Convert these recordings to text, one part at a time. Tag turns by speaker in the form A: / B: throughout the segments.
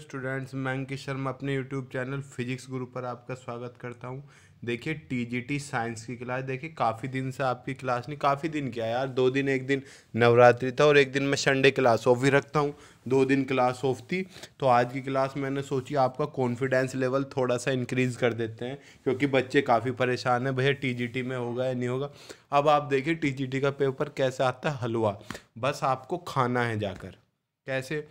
A: students मैं अंकित शर्मा अपने YouTube channel physics गुरु पर आपका स्वागत करता हूँ देखिए टीजीटी साइंस की क्लास देखिए काफ़ी दिन से आपकी क्लास नहीं काफ़ी दिन क्या यार दो दिन एक दिन नवरात्रि था और एक दिन मैं संडे क्लास ऑफ भी रखता हूँ दो दिन क्लास ऑफ थी तो आज की क्लास मैंने सोची आपका कॉन्फिडेंस लेवल थोड़ा सा इंक्रीज़ कर देते हैं क्योंकि बच्चे काफ़ी परेशान हैं भैया टी में होगा या नहीं होगा अब आप देखिए टी का पेपर कैसे आता है हलवा बस आपको खाना है जाकर कैसे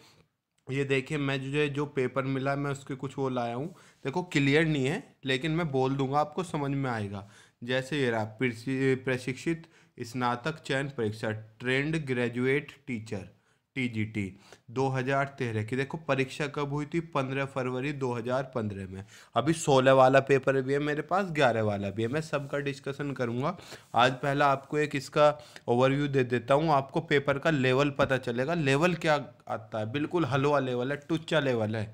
A: ये देखिए मैं है जो पेपर मिला मैं उसके कुछ वो लाया हूँ देखो क्लियर नहीं है लेकिन मैं बोल दूंगा आपको समझ में आएगा जैसे ये रहा प्रशिक्षित स्नातक चयन परीक्षा ट्रेंड ग्रेजुएट टीचर टीजीटी 2013 की देखो परीक्षा कब हुई थी 15 फरवरी 2015 में अभी 16 वाला पेपर भी है मेरे पास 11 वाला भी है मैं सबका डिस्कशन करूँगा आज पहला आपको एक इसका ओवरव्यू दे देता हूँ आपको पेपर का लेवल पता चलेगा लेवल क्या आता है बिल्कुल हलवा लेवल है टुच्चा लेवल है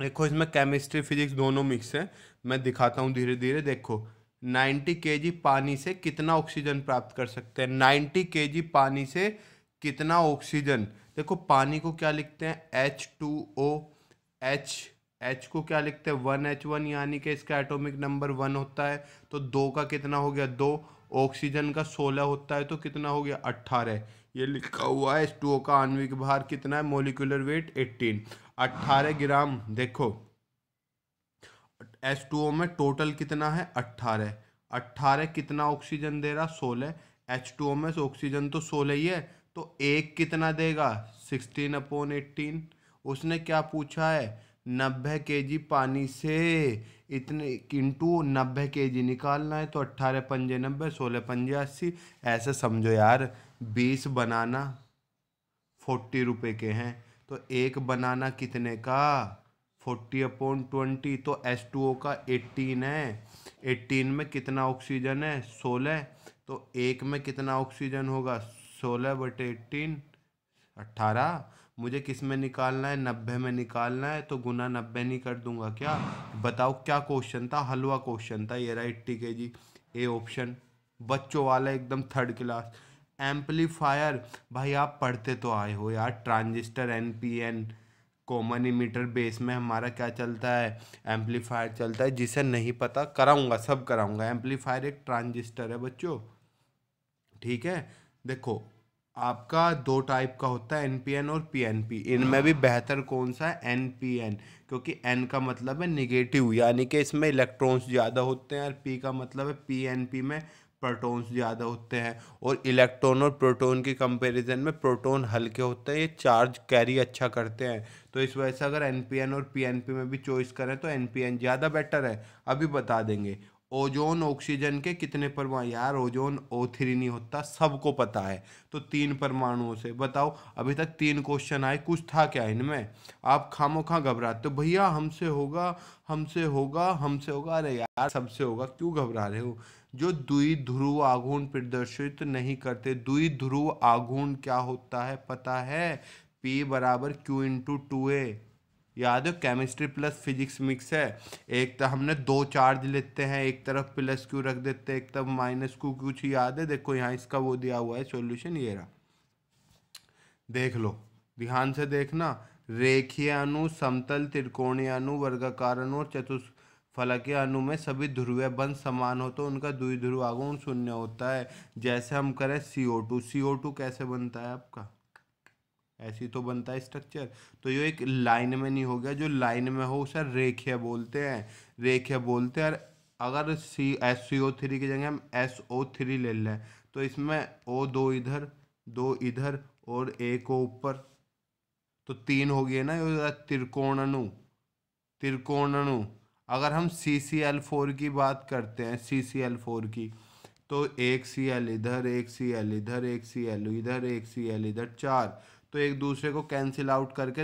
A: देखो इसमें केमिस्ट्री फिजिक्स दोनों मिक्स हैं मैं दिखाता हूँ धीरे धीरे देखो 90 के पानी से कितना ऑक्सीजन प्राप्त कर सकते हैं 90 के पानी से कितना ऑक्सीजन देखो पानी को क्या लिखते हैं H two O H H को क्या लिखते हैं वन एच वन यानी कि इसका एटॉमिक नंबर वन होता है तो दो का कितना हो गया दो ऑक्सीजन का सोलह होता है तो कितना हो गया अट्ठारह ये लिखा हुआ है एच टू ओ का आणविक भार कितना है मोलिकुलर वेट एट्टीन अट्ठारह ग्राम देखो एच टू ओ में टोटल कितना है अट्ठारह अट्ठारह कितना ऑक्सीजन दे रहा सोलह एच टू ओ में ऑक्सीजन तो सोलह ही है तो एक कितना देगा सिक्सटीन अपॉन एट्टीन उसने क्या पूछा है नब्बे के जी पानी से इतने किंटू नब्बे के जी निकालना है तो अट्ठारह पंजे नब्बे सोलह पंजे अस्सी ऐसे समझो यार बीस बनाना फोर्टी रुपये के हैं तो एक बनाना कितने का फोर्टी अपॉन ट्वेंटी तो एस टू ओ का एट्टीन है एट्टीन में कितना ऑक्सीजन है सोलह तो एक में कितना ऑक्सीजन होगा सोलह बटे एट्टीन अट्ठारह मुझे किस में निकालना है नब्बे में निकालना है तो गुना नब्बे नहीं कर दूंगा क्या बताओ क्या क्वेश्चन था हलवा क्वेश्चन था ये रहा एट्टी के जी ए ऑप्शन बच्चों वाला एकदम थर्ड क्लास एम्पलीफायर भाई आप पढ़ते तो आए हो यार transistor N P N common emitter base में हमारा क्या चलता है एम्पलीफायर चलता है जिसे नहीं पता कराऊंगा सब कराऊंगा एम्पलीफायर एक ट्रांजिस्टर है बच्चों ठीक है देखो आपका दो टाइप का होता है एन और पी इनमें भी बेहतर कौन सा है एन क्योंकि एन का मतलब है निगेटिव यानी कि इसमें इलेक्ट्रॉन्स ज़्यादा होते हैं और पी का मतलब है पी में प्रोटॉन्स ज़्यादा होते हैं और इलेक्ट्रॉन और प्रोटॉन के कंपैरिजन में प्रोटॉन हल्के होते हैं ये चार्ज कैरी अच्छा करते हैं तो इस वजह से अगर एन और पी में भी चॉइस करें तो एन ज़्यादा बेटर है अभी बता देंगे ओजोन ऑक्सीजन के कितने परमाणु यार ओजोन ओ थ्री नहीं होता सबको पता है तो तीन परमाणुओं से बताओ अभी तक तीन क्वेश्चन आए कुछ था क्या इनमें आप खामो खा घबराते हो भैया हमसे होगा हमसे होगा हमसे होगा अरे यार सबसे होगा क्यों घबरा रहे हो जो दुई ध्रुव आघूर्ण प्रदर्शित नहीं करते दुई ध्रुव आघूर्ण क्या होता है पता है पी बराबर क्यू इंटू टू ए याद है केमिस्ट्री प्लस फिजिक्स मिक्स है एक तो हमने दो चार्ज लेते हैं एक तरफ प्लस क्यू रख देते हैं एक तरफ माइनस क्यू कुछ याद है देखो यहाँ इसका वो दिया हुआ है सॉल्यूशन ये रहा देख लो ध्यान से देखना रेखीय अनु समतल त्रिकोणीय अनु वर्गाकार अनु और चतुर्थ के अनु में सभी ध्रुव बंध समान हो तो उनका द्विध्रुव आगुण शून्य होता है जैसे हम करें सी ओ टू सी ओ टू कैसे बनता है आपका ऐसी तो बनता है स्ट्रक्चर तो ये एक लाइन में नहीं हो गया जो लाइन में हो उसे रेखे बोलते हैं रेखे बोलते हैं और अगर C S C O three की जगह हम एस ओ थ्री ले लें तो इसमें ओ दो इधर दो इधर और एक ओ ऊपर तो तीन हो गए ना ये त्रिकोणनु त्रिकोणनु अगर हम सी सी एल फोर की बात करते हैं सी सी एल फोर की तो एक सी एल इधर एक सी एल इधर एक सी एल इधर एक सी एल इधर चार तो एक दूसरे को कैंसिल आउट करके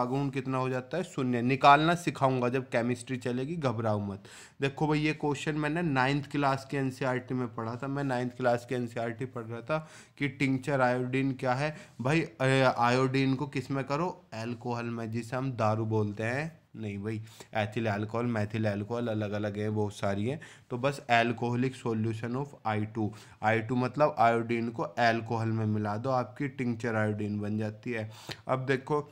A: आगुण कितना हो जाता है शून्य निकालना सिखाऊंगा जब केमिस्ट्री चलेगी घबराओ मत देखो भाई ये क्वेश्चन मैंने नाइन्थ क्लास के एनसीईआरटी e में पढ़ा था मैं नाइन्थ क्लास के एनसीईआरटी e पढ़ रहा था कि टिंचर आयोडीन क्या है भाई आयोडीन को किस में करो एल्कोहल में जिसे हम दारू बोलते हैं नहीं भाई एथिल एल्कोहल मैथिल एल्कोहल अलग अलग है बहुत सारी हैं तो बस alcoholic solution of I two I two मतलब आयोडीन को एल्कोहल में मिला दो आपकी टिंचर आयोडीन बन जाती है अब देखो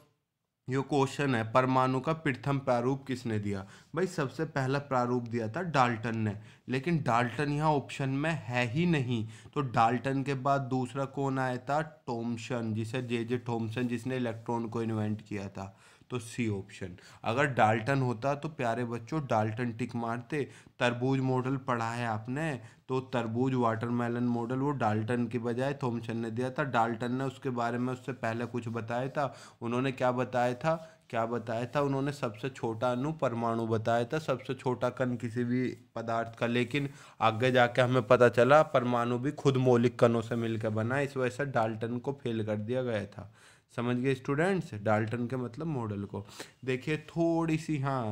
A: ये क्वेश्चन है परमाणु का प्रथम प्रारूप किसने दिया भाई सबसे पहला प्रारूप दिया था डाल्टन ने लेकिन डाल्टन यहाँ ऑप्शन में है ही नहीं तो डाल्टन के बाद दूसरा कौन आया था टोमसन जिसे जे जे टोमसन जिसने इलेक्ट्रॉन को इन्वेंट किया था तो सी ऑप्शन अगर डाल्टन होता तो प्यारे बच्चों डाल्टन टिक मारते तरबूज मॉडल पढ़ा है आपने तो तरबूज वाटरमेलन मॉडल वो डाल्टन के बजाय थॉमसन ने दिया था डाल्टन ने उसके बारे में उससे पहले कुछ बताया था उन्होंने क्या बताया था क्या बताया था उन्होंने सबसे छोटा अनु परमाणु बताया था सबसे छोटा कण किसी भी पदार्थ का लेकिन आगे जाके हमें पता चला परमाणु भी खुद मौलिक कणों से मिलकर बना इस वजह से डाल्टन को फेल कर दिया गया था समझ गए स्टूडेंट्स डाल्टन के मतलब मॉडल को देखिए थोड़ी सी हाँ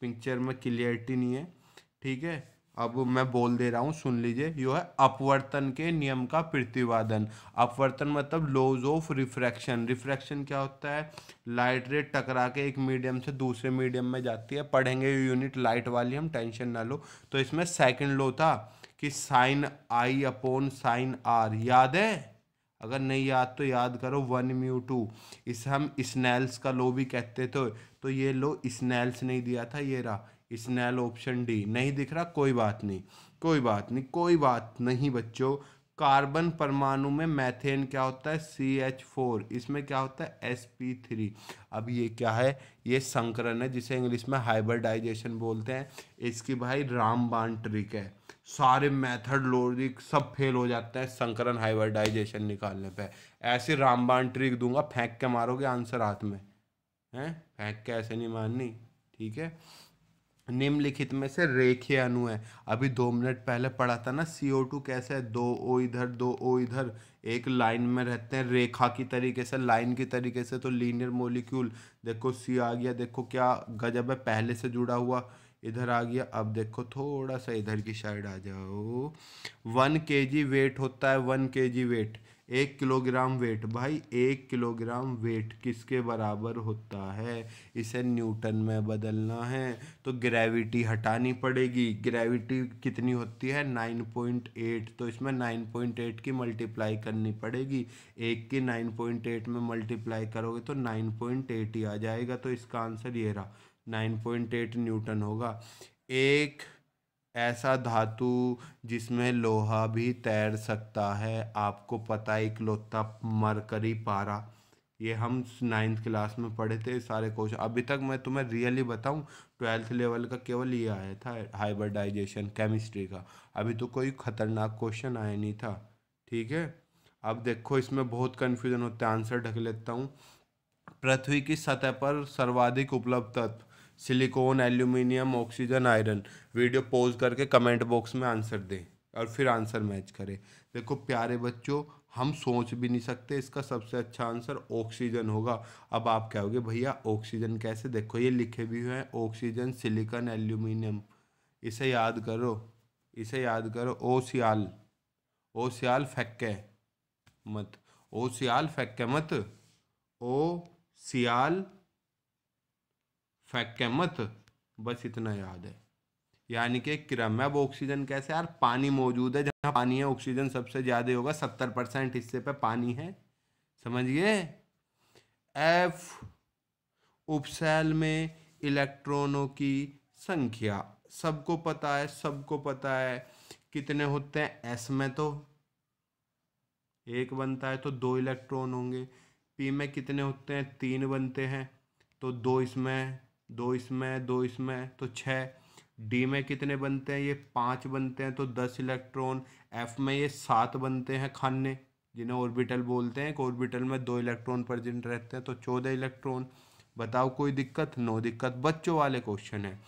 A: पिक्चर में क्लियरिटी नहीं है ठीक है अब मैं बोल दे रहा हूँ सुन लीजिए यो है अपवर्तन के नियम का प्रतिवादन अपवर्तन मतलब लॉज ऑफ रिफ्रैक्शन रिफ्रैक्शन क्या होता है लाइट रेट टकरा के एक मीडियम से दूसरे मीडियम में जाती है पढ़ेंगे यूनिट लाइट वाली हम टेंशन ना लो तो इसमें सेकंड लो था कि sine I upon sine R याद है अगर नहीं याद तो याद करो वन म्यू टू इस हम स्नैल्स का लो भी कहते थे तो ये लो स्नैल्स नहीं दिया था ये रहा स्नैल ऑप्शन डी नहीं दिख रहा कोई बात नहीं कोई बात नहीं कोई बात नहीं बच्चों कार्बन परमाणु में मैथेन क्या होता है सी एच फोर इसमें क्या होता है एस पी थ्री अब ये क्या है ये संकरण है जिसे इंग्लिश में हाइब्रिडाइजेशन बोलते हैं इसकी भाई रामबान ट्रिक है सारे मेथड लॉजिक सब फेल हो जाते हैं संकरण हाइब्रिडाइजेशन निकालने पे ऐसे रामबान ट्रिक दूंगा फेंक के मारोगे आंसर हाथ में हैं फेंक के ऐसे नहीं माननी ठीक है निम्नलिखित में से रेखीय अणु है अभी दो मिनट पहले पढ़ा था ना सी ओ टू कैसे है दो ओ इधर दो ओ इधर एक लाइन में रहते हैं रेखा की तरीके से लाइन की तरीके से तो लीनियर मोलिक्यूल देखो सी आ गया देखो क्या गजब है पहले से जुड़ा हुआ इधर आ गया अब देखो थोड़ा सा इधर की साइड आ जाओ वन के जी वेट होता है वन के जी वेट एक किलोग्राम वेट भाई एक किलोग्राम वेट किसके बराबर होता है इसे न्यूटन में बदलना है तो ग्रेविटी हटानी पड़ेगी ग्रेविटी कितनी होती है नाइन पॉइंट एट तो इसमें नाइन पॉइंट एट की मल्टीप्लाई करनी पड़ेगी एक की नाइन पॉइंट एट में मल्टीप्लाई करोगे तो नाइन पॉइंट एट ही आ जाएगा तो इसका आंसर ये रहा नाइन पॉइंट एट न्यूटन होगा एक ऐसा धातु जिसमें लोहा भी तैर सकता है आपको पता इकलौता मरकरी पारा ये हम नाइन्थ क्लास में पढ़े थे सारे क्वेश्चन अभी तक मैं तुम्हें रियली बताऊं ट्वेल्थ लेवल का केवल ये आया था हाइब्रिडाइजेशन केमिस्ट्री का अभी तो कोई ख़तरनाक क्वेश्चन आया नहीं था ठीक है अब देखो इसमें बहुत कन्फ्यूजन होता है आंसर ढक लेता हूँ पृथ्वी की सतह पर सर्वाधिक उपलब्ध तत्व silicon aluminium oxygen iron video pause करके कमेंट बॉक्स में आंसर दें और फिर आंसर मैच करें देखो प्यारे बच्चों हम सोच भी नहीं सकते इसका सबसे अच्छा आंसर ऑक्सीजन होगा अब आप कहोगे भैया ऑक्सीजन कैसे देखो ये लिखे भी हुए हैं ऑक्सीजन सिलिकॉन एल्यूमिनियम इसे याद करो इसे याद करो ओ सियाल ओ सियाल फेक्के मत ओ सियाल फेक्के मत ओ सियाल मत बस इतना याद है यानी कि क्रम अब ऑक्सीजन कैसे यार पानी मौजूद है जहाँ पानी है ऑक्सीजन सबसे ज़्यादा होगा सत्तर परसेंट हिस्से पे पानी है समझिए एफ उपसेल में इलेक्ट्रॉनों की संख्या सबको पता है सबको पता है कितने होते हैं एस में तो एक बनता है तो दो इलेक्ट्रॉन होंगे पी में कितने होते हैं तीन बनते हैं तो दो इसमें दो इसमें दो इसमें तो छः डी में कितने बनते हैं ये पाँच बनते हैं तो दस इलेक्ट्रॉन एफ में ये सात बनते हैं खाने जिन्हें ऑर्बिटल बोलते हैं एक ऑर्बिटल में दो इलेक्ट्रॉन प्रजेंट रहते हैं तो चौदह इलेक्ट्रॉन बताओ कोई दिक्कत नो दिक्कत बच्चों वाले क्वेश्चन है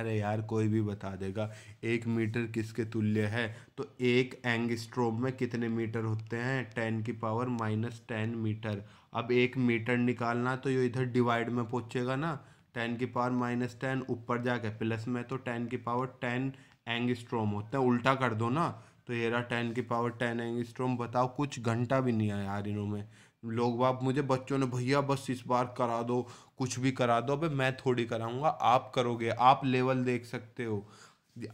A: अरे यार कोई भी बता देगा एक मीटर किसके तुल्य है तो एक एंगस्ट्रोम में कितने मीटर होते हैं टेन की पावर माइनस टेन मीटर अब एक मीटर निकालना तो ये इधर डिवाइड में पहुँचेगा ना टेन की पावर माइनस टेन ऊपर जाके प्लस में तो टेन की पावर टेन एंग स्ट्रोम होता है उल्टा कर दो ना तो ये रहा टेन की पावर टेन एंग स्ट्रोम बताओ कुछ घंटा भी नहीं आया यार में लोग बाप मुझे बच्चों ने भैया बस इस बार करा दो कुछ भी करा दो अबे मैं थोड़ी कराऊंगा आप करोगे आप लेवल देख सकते हो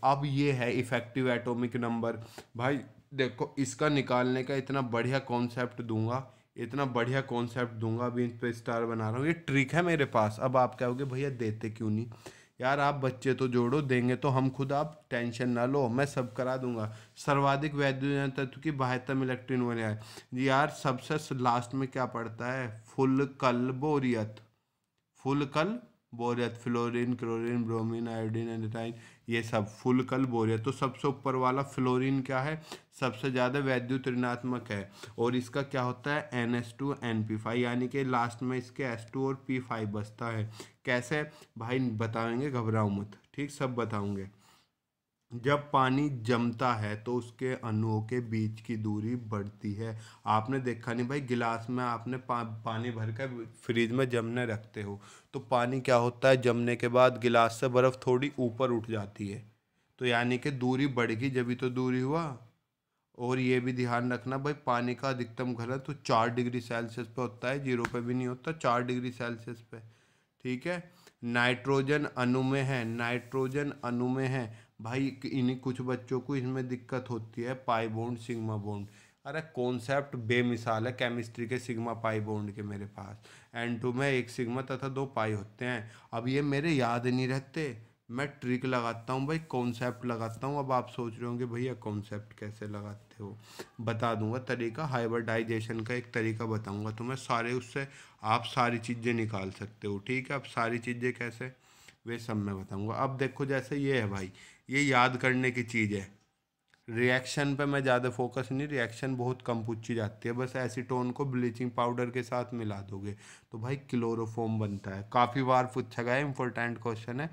A: अब ये है इफेक्टिव एटॉमिक नंबर भाई देखो इसका निकालने का इतना बढ़िया कॉन्सेप्ट दूंगा इतना बढ़िया कॉन्सेप्ट दूंगा अभी इन पर स्टार बना रहा हूँ ये ट्रिक है मेरे पास अब आप कहोगे भैया देते क्यों नहीं यार आप बच्चे तो जोड़ो देंगे तो हम खुद आप टेंशन ना लो मैं सब करा दूंगा सर्वाधिक वैद्य तत्व की बाहत्तम इलेक्ट्रिन बने आए यार सबसे लास्ट में क्या पड़ता है फुल कल बोरियत फुल कल बोरियत फ्लोरिन क्लोरिन ब्रोमिन आयोडीन एंडाइन ये सब फुल कल बोरियत तो सबसे ऊपर वाला फ्लोरीन क्या है सबसे ज़्यादा वैद्युत ऋणात्मक है और इसका क्या होता है N S two N P five यानी कि लास्ट में इसके एस टू और पी फाइव बचता है कैसे भाई बताएंगे घबराओ मत ठीक सब बताऊँगे जब पानी जमता है तो उसके अणुओं के बीच की दूरी बढ़ती है आपने देखा नहीं भाई गिलास में आपने पा, पानी भर कर फ्रिज में जमने रखते हो तो पानी क्या होता है जमने के बाद गिलास से बर्फ़ थोड़ी ऊपर उठ जाती है तो यानी कि दूरी बढ़ गई जब भी तो दूरी हुआ और ये भी ध्यान रखना भाई पानी का अधिकतम घनत्व तो चार डिग्री सेल्सियस पे होता है जीरो पे भी नहीं होता चार डिग्री सेल्सियस पे ठीक है नाइट्रोजन अणु में है नाइट्रोजन अणु में है भाई इन्हीं कुछ बच्चों को इसमें दिक्कत होती है पाई बोंड सिग्मा बोंड अरे कॉन्सेप्ट बेमिसाल है केमिस्ट्री के सिग्मा पाई बोंड के मेरे पास एन टू में एक सिग्मा तथा दो पाई होते हैं अब ये मेरे याद नहीं रहते मैं ट्रिक लगाता हूँ भाई कॉन्सेप्ट लगाता हूँ अब आप सोच रहे होंगे भैया कॉन्सेप्ट कैसे लगाते हो बता दूंगा तरीका हाइब्रिडाइजेशन का एक तरीका बताऊंगा तो मैं सारे उससे आप सारी चीज़ें निकाल सकते हो ठीक है अब सारी चीज़ें कैसे वे सब मैं बताऊंगा अब देखो जैसे ये है भाई ये याद करने की चीज़ है रिएक्शन पे मैं ज़्यादा फोकस नहीं रिएक्शन बहुत कम पूछी जाती है बस एसीटोन को ब्लीचिंग पाउडर के साथ मिला दोगे तो भाई क्लोरोफॉम बनता है काफ़ी बार पूछा गया इंपॉर्टेंट क्वेश्चन है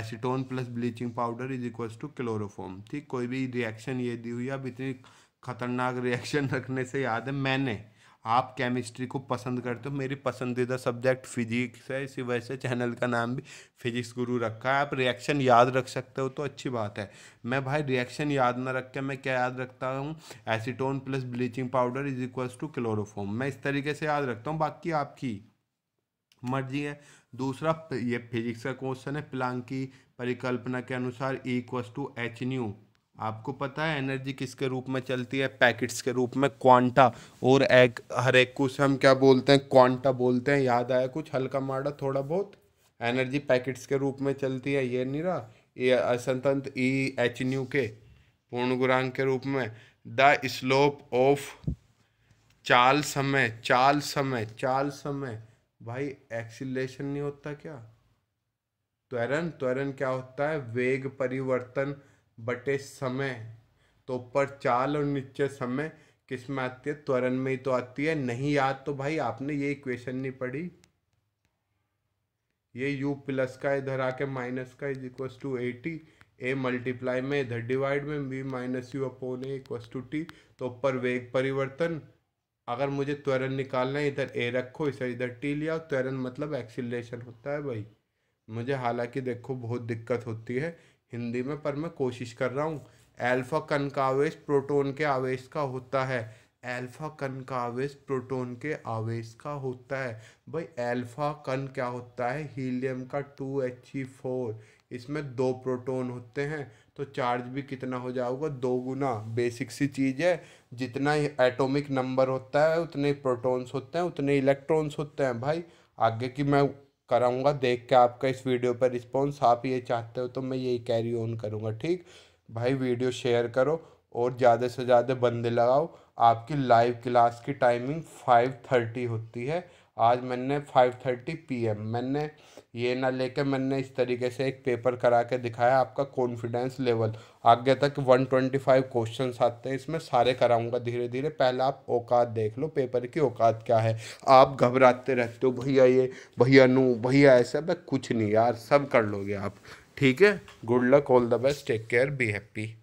A: acetone plus bleaching powder is equals to chloroform ठीक कोई भी रिएक्शन ये दी हुई अब इतनी खतरनाक रिएक्शन रखने से याद है मैंने आप केमिस्ट्री को पसंद करते हो मेरी पसंदीदा सब्जेक्ट फिजिक्स है इसी वजह से चैनल का नाम भी फिजिक्स गुरु रखा है आप रिएक्शन याद रख सकते हो तो अच्छी बात है मैं भाई रिएक्शन याद ना रख के मैं क्या याद रखता हूँ acetone plus bleaching powder is equals to chloroform मैं इस तरीके से याद रखता हूँ बाकी आपकी मर्जी है दूसरा ये फिजिक्स का क्वेश्चन है प्लांग की परिकल्पना के अनुसार इक्वस टू एच न्यू आपको पता है एनर्जी किसके रूप में चलती है पैकेट्स के रूप में क्वांटा और एक हर एक को हम क्या बोलते हैं क्वांटा बोलते हैं याद आया कुछ हल्का माड़ा थोड़ा बहुत एनर्जी पैकेट्स के रूप में चलती है ये नहीं रहा ये असंतंत ई e एच न्यू के पूर्ण गुणांक के रूप में द स्लोप ऑफ चाल समय चाल समय चाल समय भाई एक्सीलेशन नहीं होता क्या त्वरण त्वरण क्या होता है वेग परिवर्तन बटे समय तो ऊपर चाल और नीचे समय किस में आती है त्वरण में ही तो आती है नहीं याद तो भाई आपने ये इक्वेशन नहीं पढ़ी ये यू प्लस का इधर आके माइनस का is equal to A T A multiply में इधर डिवाइड में V minus U upon A equal to T तो ऊपर वेग परिवर्तन अगर मुझे त्वरण निकालना है इधर ए रखो इसे इधर टी लिया त्वरण मतलब एक्सीलेशन होता है भाई मुझे हालांकि देखो बहुत दिक्कत होती है हिंदी में पर मैं कोशिश कर रहा हूँ एल्फा कन का आवेश प्रोटोन के आवेश का होता है एल्फा कन का आवेश प्रोटोन के आवेश का होता है भाई एल्फा कन क्या होता है हीलियम का टू एच ई फोर इसमें दो प्रोटोन होते हैं तो चार्ज भी कितना हो जाओगा दो गुना बेसिक सी चीज़ है जितना एटॉमिक नंबर होता है उतने प्रोटॉन्स होते हैं उतने इलेक्ट्रॉन्स होते हैं भाई आगे की मैं कराऊंगा देख के आपका इस वीडियो पर रिस्पॉन्स आप ये चाहते हो तो मैं यही कैरी ऑन करूँगा ठीक भाई वीडियो शेयर करो और ज़्यादा से ज़्यादा बंदे लगाओ आपकी लाइव क्लास की टाइमिंग फाइव थर्टी होती है आज मैंने फाइव थर्टी पी एम मैंने ये ना लेके मैंने इस तरीके से एक पेपर करा के दिखाया आपका कॉन्फिडेंस लेवल आगे तक वन ट्वेंटी फाइव क्वेश्चन आते हैं इसमें सारे कराऊंगा धीरे धीरे पहले आप औकात देख लो पेपर की औकात क्या है आप घबराते रहते हो भैया ये भैया नू भैया ऐसा भाई कुछ नहीं यार सब कर लोगे आप ठीक है good luck all the best take care be happy